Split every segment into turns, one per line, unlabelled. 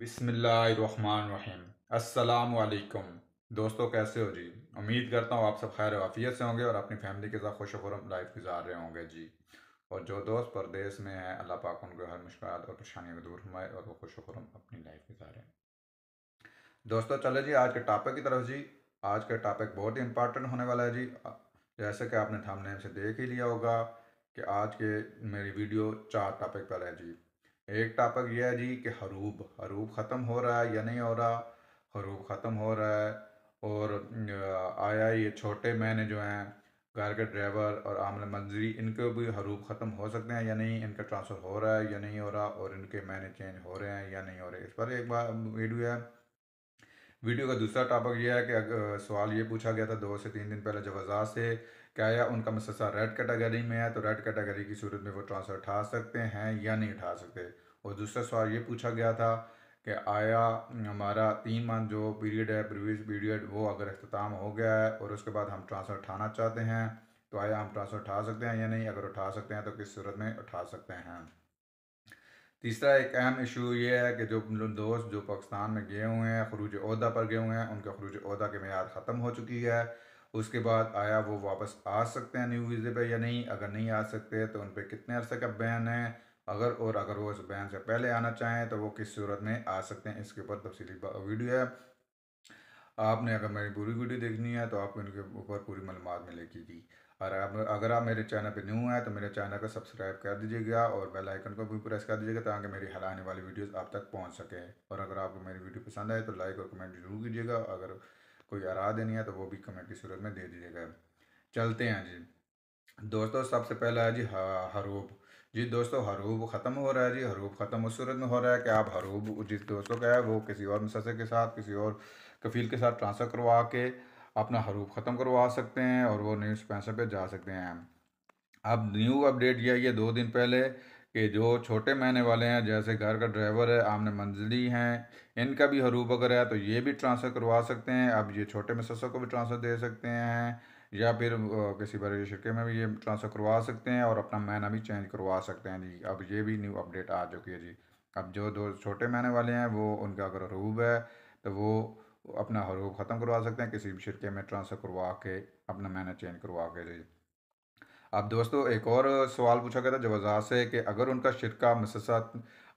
बिसमीम असलकुम दोस्तों कैसे हो जी उम्मीद करता हूँ आप सब खैर वाफियत से होंगे और अपनी फैमिली के साथ खुश खुरम लाइफ गुजार रहे होंगे जी और जो दोस्त परदेश में हैं अल्लाह पाक उनको हर मुश्किल और परेशानियों को दूर फरमाए और वो खुश खुरम अपनी लाइफ गुजारें दोस्तों चले जी आज के टॉपिक की तरफ जी आज का टॉपिक बहुत ही इंपॉर्टेंट होने वाला है जी जैसे कि आपने थंबनेल से देख ही लिया होगा कि आज के मेरी वीडियो चार टॉपिक पर है जी एक टॉपिक यह है जी कि हरूब हरूब ख़त्म हो रहा है या नहीं हो रहा हरूब ख़त्म हो रहा है और आया ये छोटे मैंने जो हैं घर के ड्राइवर और आमले मंजरी इनके भी हरूब ख़त्म हो सकते हैं या नहीं इनका ट्रांसफ़र हो रहा है या नहीं हो रहा और इनके मैंने चेंज हो रहे हैं या नहीं हो रहे इस पर एक बार वीडियो है वीडियो का दूसरा टॉपिक यह है कि सवाल ये पूछा गया था दो से तीन दिन पहले जवाजा से क्या उनका मसलसा रेड कैटेगरी में है तो रेड कैटेगरी की सूरत में वो ट्रांसफ़र उठा सकते हैं या नहीं उठा सकते और दूसरा सवाल ये पूछा गया था कि आया हमारा तीन मंथ जो पीरियड है प्रीवियस पीरियड वो अगर अख्ताम हो गया है और उसके बाद हम ट्रांसफ़र उठाना चाहते हैं तो आया हम ट्रांसफ़र उठा सकते हैं या नहीं अगर उठा सकते हैं तो किस सूरत में उठा सकते हैं तीसरा एक अहम इशू ये है कि जो दोस्त जो पाकिस्तान में गए हुए हैं खरूज अहदा पर गए हुए हैं उनके खरूज अहदा की मैार ख़त्म हो चुकी है उसके बाद आया वो वापस आ सकते हैं न्यू वीज़े पे या नहीं अगर नहीं आ सकते तो उन पर कितने अरसे का बैन है अगर और अगर वो इस बैन से पहले आना चाहें तो वो किस सूरत में आ सकते हैं इसके ऊपर तफसी वीडियो है आपने अगर मेरी पूरी वीडियो देखनी है तो आपको इनके ऊपर पूरी मालूम मिलेगी जी और आप अगर आप मेरे चैनल पे न्यू हैं तो मेरे चैनल को सब्सक्राइब कर दीजिएगा और बेल आइकन को भी प्रेस कर दीजिएगा ताकि मेरी हर आने वाली वीडियोस आप तक पहुंच सके और अगर आपको मेरी वीडियो पसंद आए तो लाइक और कमेंट जरूर कीजिएगा अगर कोई आरा देनी है तो वो भी कमेंट की सूरत में दे दीजिएगा चलते हैं जी दोस्तों सबसे पहला है जी हरूब जी दोस्तों हरूब ख़त्म हो रहा है जी हरूब ख़त्म उस सूरत में हो रहा है कि आप हरूब जिस दोस्तों का है वो किसी और मुसर के साथ किसी और कफील के साथ ट्रांसफ़र करवा के अपना हरूब ख़त्म करवा सकते हैं और वो न्यूज़ पेंसर पर जा सकते हैं अब न्यू अपडेट यह है दो दिन पहले कि जो छोटे महीने वाले हैं जैसे घर का ड्राइवर है आमने मंजिली हैं इनका भी हरूब अगर है तो ये भी ट्रांसफ़र करवा सकते हैं अब ये छोटे मससों को भी ट्रांसफ़र दे सकते हैं या फिर किसी बड़े शिरके में भी ये ट्रांसफ़र करवा सकते हैं और अपना महीना भी चेंज करवा सकते हैं जी अब ये भी न्यू अपडेट आ चुकी है जी अब जो दो छोटे महीने वाले हैं वो उनका अगर हरूब है तो वो अपना हरूब ख़त्म करवा सकते हैं किसी भी शिरके में ट्रांसफ़र करवा के अपना महीना चेंज करवा के जी अब दोस्तों एक और सवाल पूछा गया था जवाजा से कि अगर उनका शिरका मससात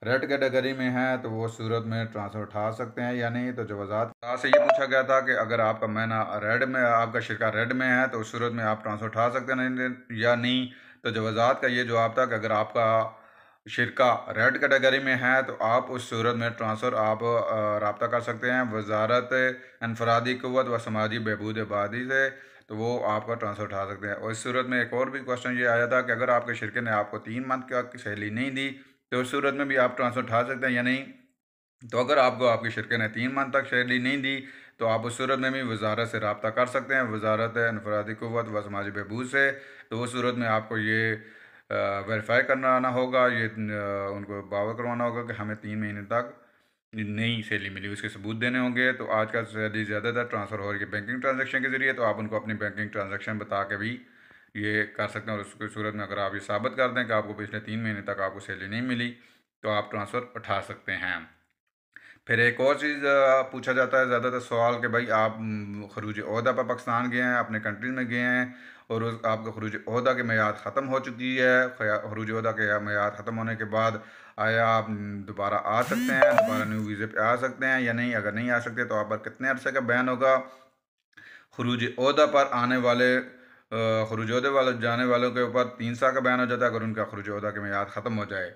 रेड कैटेगरी में है तो वो सूरत में ट्रांसफ़र उठा सकते हैं या नहीं तो जवाजात से ये पूछा गया था कि अगर आपका महीना रेड में आपका शिरका रेड में है तो उस सूरत में आप ट्रांसफ़र उठा सकते हैं या नहीं तो जवाजात का ये जवाब था कि अगर आपका शिरका रेड कैटेगरी में है तो आप उस सूरत में ट्रांसफ़र आप रबता कर सकते हैं वजारत इनफरादी क़वत व समाजी बहबूद आबादी से तो वो आपका ट्रांसफ़र उठा सकते हैं और इस सूरत में एक और भी क्वेश्चन ये आया था कि अगर आपके शिरकत ने आपको तीन मंथ का सैलरी नहीं दी तो उस सूरत में भी आप ट्रांसफ़र उठा सकते हैं या नहीं तो अगर आपको आपके शिरके ने तीन मंथ तक सैलरी नहीं दी तो आप उस सूरत में भी वजारत से रबता कर सकते हैं वजारत अनफरादी कुत व समाज बहबूज से तो उस सूरत में आपको ये वेरीफाई करना आना होगा ये उनको बावर करवाना होगा कि हमें तीन महीने तक नई सैली मिली उसके सबूत देने होंगे तो आज का सैली ज़्यादातर ट्रांसफ़र हो रही है बैंकिंग ट्रांजेक्शन के ज़रिए तो आप उनको अपनी बैंकिंग ट्रांजेक्शन बता के भी ये कर सकते हैं और उसकी सूरत में अगर आप ये साबित कर दें कि आपको पिछले तीन महीने तक आपको सैली नहीं मिली तो आप ट्रांसफ़र उठा सकते हैं फिर एक और चीज़ पूछा जाता है ज़्यादातर सवाल कि भाई आप खरूज अहदा पर पाकिस्तान गए हैं अपने कंट्रीज में गए हैं और उस आपका खरूज अहदा की मैाद ख़त्म हो चुकी है खरूज अहदा के मैाद ख़त्म होने के बाद आया आप दोबारा आ सकते हैं दोबारा न्यू वीज़े पे आ सकते हैं या नहीं अगर नहीं आ सकते तो आप पर कितने अरसे का बैन होगा खरूज अहदा पर आने वाले खरूज अहदे वाले जाने वालों के ऊपर तीन साल का बैन हो जाता है अगर उनका अहदा की मैाद ख़त्म हो जाए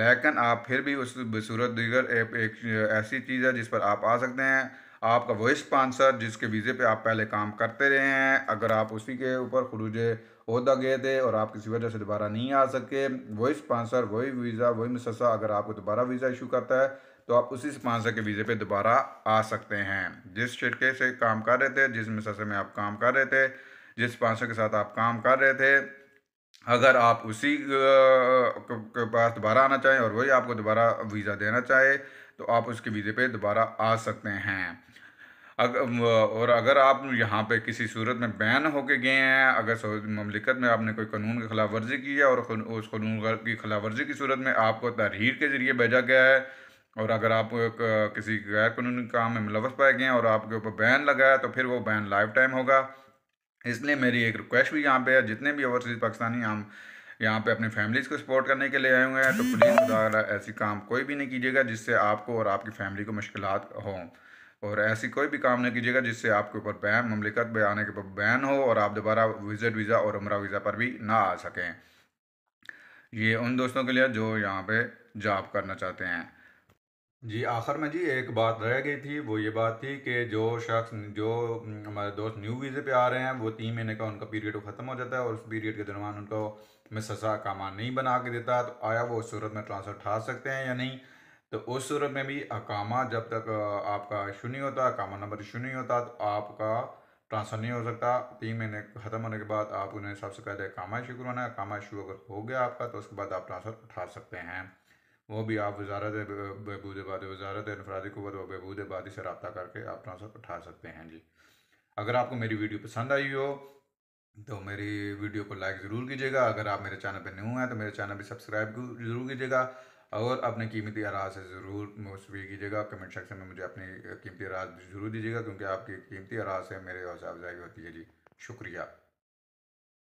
लेकिन आप फिर भी उस बसूरत दीगर एक ऐसी चीज़ है जिस पर आप आ सकते हैं आपका वही स्पॉन्सर जिसके वीज़े पे आप पहले काम करते रहे हैं अगर आप उसी के ऊपर खरूज अहदा गए थे और आप किसी वजह से दोबारा नहीं आ सके वही स्पॉन्सर वही वीज़ा वही मुसा अगर आपको दोबारा वीज़ा इशू करता है तो आप उसी स्पॉन्सर के वीज़े पे दोबारा आ सकते हैं जिस शिरके से काम कर रहे थे जिस मुसा में आप काम कर रहे थे जिस स्पॉन्सर के साथ आप काम कर रहे थे अगर आप उसी के पास दोबारा आना चाहें और वही आपको दोबारा वीज़ा देना चाहे तो आप उसके वीज़े पे दोबारा आ सकते हैं अगर और अगर आप यहाँ पे किसी सूरत में बैन होके गए हैं अगर ममलिकत में आपने कोई कानून की खिलाफ वर्जी की है और उस कानून की खिलाफ वर्जी की सूरत में आपको तहरीर के ज़रिए भेजा गया है और अगर आप किसी गैर कानूनी काम में मुलवस पाए गए हैं और आपके ऊपर बैन लगा है तो फिर वो बैन लाइफ टाइम होगा इसलिए मेरी एक रिक्वेस्ट भी यहाँ पे है जितने भी ओवरसीज़ पाकिस्तानी हम यहाँ पे अपने फैमिलीज़ को सपोर्ट करने के लिए आए हुए हैं तो प्लीज़ खुदा ऐसी काम कोई भी नहीं कीजिएगा जिससे आपको और आपकी फैमिली को मुश्किल हों और ऐसी कोई भी काम नहीं कीजिएगा जिससे आपके ऊपर बैन ममलिकत में आने के ऊपर बैन हो और आप दोबारा विजिट वीज़ा और उम्र वीज़ा पर भी ना आ सकें ये उन दोस्तों के लिए जो यहाँ पर जॉब करना चाहते हैं जी आखिर में जी एक बात रह गई थी वो ये बात थी कि जो शख्स जो हम्म, हमारे दोस्त न्यू वीज़े पे आ रहे हैं वो तीन महीने का उनका पीरियड ख़त्म हो जाता है और उस पीरियड के दौरान उनको मैं सजा कामा नहीं बना के देता तो आया वो उस सूरत में ट्रांसफ़र उठा सकते हैं या नहीं तो उस सूरत में भी अकामा जब तक आपका इशू नहीं होता अकामा नंबर इशू नहीं होता तो आपका ट्रांसफ़र नहीं हो सकता तीन महीने ख़त्म होने के बाद आप उन्हें सबसे पहले अकामा इशू करवाना है अकामा इशू अगर हो गया आपका तो उसके बाद आप ट्रांसफ़र उठा सकते हैं वो भी आप वजारत बहबूद बाद वजारत इनफरादी कुत व बहबूद आबादी से रबता करके आप ट्रांसफ़र उठा सकते हैं जी अगर आपको मेरी वीडियो पसंद आई हो तो मेरी वीडियो को लाइक ज़रूर कीजिएगा अगर आप मेरे चैनल पर न्यू हैं तो मेरे चैनल पर सब्सक्राइब ज़रूर कीजिएगा और अपने कीमती आराज से ज़रूर मुस्वी कीजिएगा कमेंट सेक्शन में मुझे अपनी कीमती आराज ज़रूर दीजिएगा क्योंकि आपकी कीमती आराज से मेरे हौसला अफजाई होती है जी शुक्रिया